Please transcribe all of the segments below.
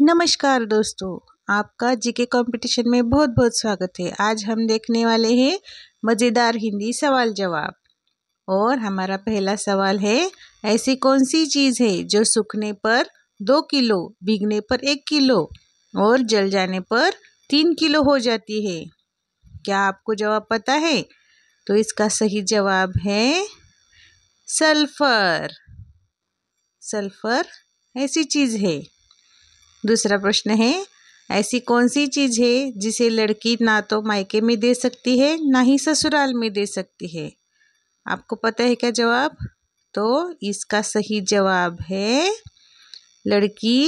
नमस्कार दोस्तों आपका जीके कंपटीशन में बहुत बहुत स्वागत है आज हम देखने वाले हैं मज़ेदार हिंदी सवाल जवाब और हमारा पहला सवाल है ऐसी कौन सी चीज़ है जो सूखने पर दो किलो भीगने पर एक किलो और जल जाने पर तीन किलो हो जाती है क्या आपको जवाब पता है तो इसका सही जवाब है सल्फर सल्फर ऐसी चीज़ है दूसरा प्रश्न है ऐसी कौन सी चीज़ है जिसे लड़की ना तो मायके में दे सकती है ना ही ससुराल में दे सकती है आपको पता है क्या जवाब तो इसका सही जवाब है लड़की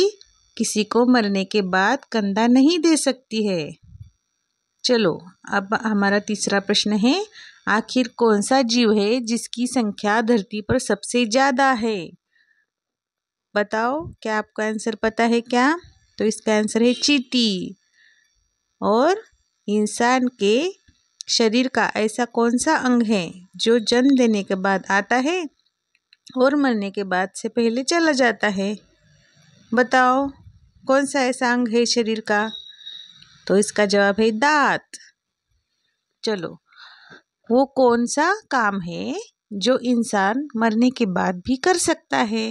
किसी को मरने के बाद कंधा नहीं दे सकती है चलो अब हमारा तीसरा प्रश्न है आखिर कौन सा जीव है जिसकी संख्या धरती पर सबसे ज़्यादा है बताओ क्या आपको आंसर पता है क्या तो इसका आंसर है चीटी और इंसान के शरीर का ऐसा कौन सा अंग है जो जन्म देने के बाद आता है और मरने के बाद से पहले चला जाता है बताओ कौन सा ऐसा अंग है शरीर का तो इसका जवाब है दांत चलो वो कौन सा काम है जो इंसान मरने के बाद भी कर सकता है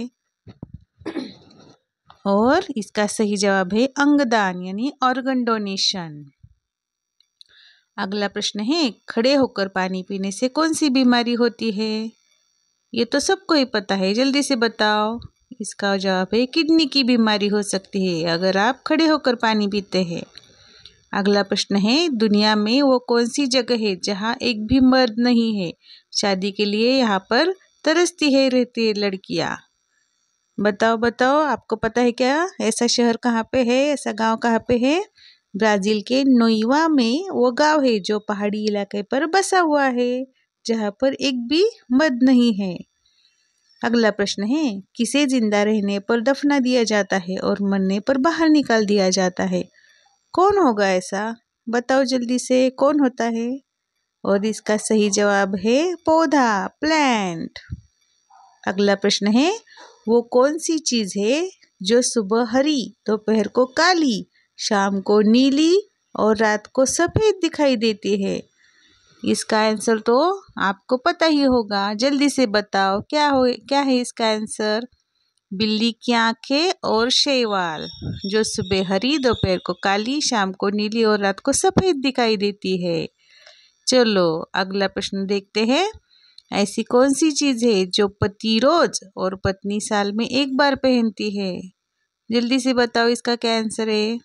और इसका सही जवाब है अंगदान यानी ऑर्गन डोनेशन अगला प्रश्न है खड़े होकर पानी पीने से कौन सी बीमारी होती है ये तो सबको ही पता है जल्दी से बताओ इसका जवाब है किडनी की बीमारी हो सकती है अगर आप खड़े होकर पानी पीते हैं अगला प्रश्न है दुनिया में वो कौन सी जगह है जहाँ एक भी मर्द नहीं है शादी के लिए यहाँ पर तरसती है रहती है लड़कियाँ बताओ बताओ आपको पता है क्या ऐसा शहर कहाँ पे है ऐसा गांव कहाँ पे है ब्राज़ील के नोइवा में वो गांव है जो पहाड़ी इलाके पर बसा हुआ है जहाँ पर एक भी मद नहीं है अगला प्रश्न है किसे जिंदा रहने पर दफना दिया जाता है और मरने पर बाहर निकाल दिया जाता है कौन होगा ऐसा बताओ जल्दी से कौन होता है और इसका सही जवाब है पौधा प्लांट अगला प्रश्न है वो कौन सी चीज़ है जो सुबह हरी दोपहर को काली शाम को नीली और रात को सफ़ेद दिखाई देती है इसका आंसर तो आपको पता ही होगा जल्दी से बताओ क्या हो क्या है इसका आंसर बिल्ली की आंखें और शेवाल जो सुबह हरी दोपहर को काली शाम को नीली और रात को सफ़ेद दिखाई देती है चलो अगला प्रश्न देखते हैं ऐसी कौन सी चीज़ है जो पति रोज और पत्नी साल में एक बार पहनती है जल्दी से बताओ इसका क्या आंसर है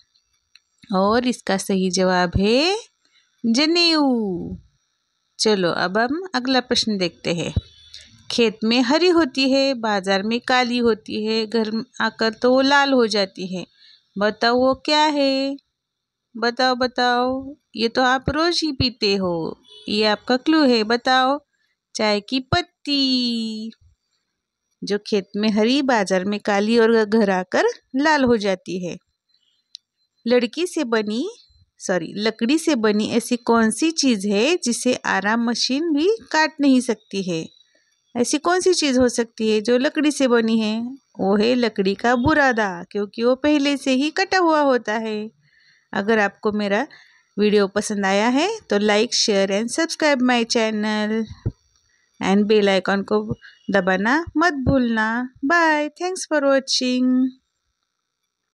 और इसका सही जवाब है जनेऊ चलो अब हम अगला प्रश्न देखते हैं खेत में हरी होती है बाजार में काली होती है घर आकर तो वो लाल हो जाती है बताओ वो क्या है बताओ बताओ ये तो आप रोज ही पीते हो ये आपका क्लू है बताओ चाय की पत्ती जो खेत में हरी बाजार में काली और घर आकर लाल हो जाती है लड़की से बनी सॉरी लकड़ी से बनी ऐसी कौन सी चीज़ है जिसे आराम मशीन भी काट नहीं सकती है ऐसी कौन सी चीज़ हो सकती है जो लकड़ी से बनी है वो है लकड़ी का बुरादा क्योंकि वो पहले से ही कटा हुआ होता है अगर आपको मेरा वीडियो पसंद आया है तो like share and subscribe my channel and bell icon को दबाना मत भूलना बाय थैंक्स फॉर वॉचिंग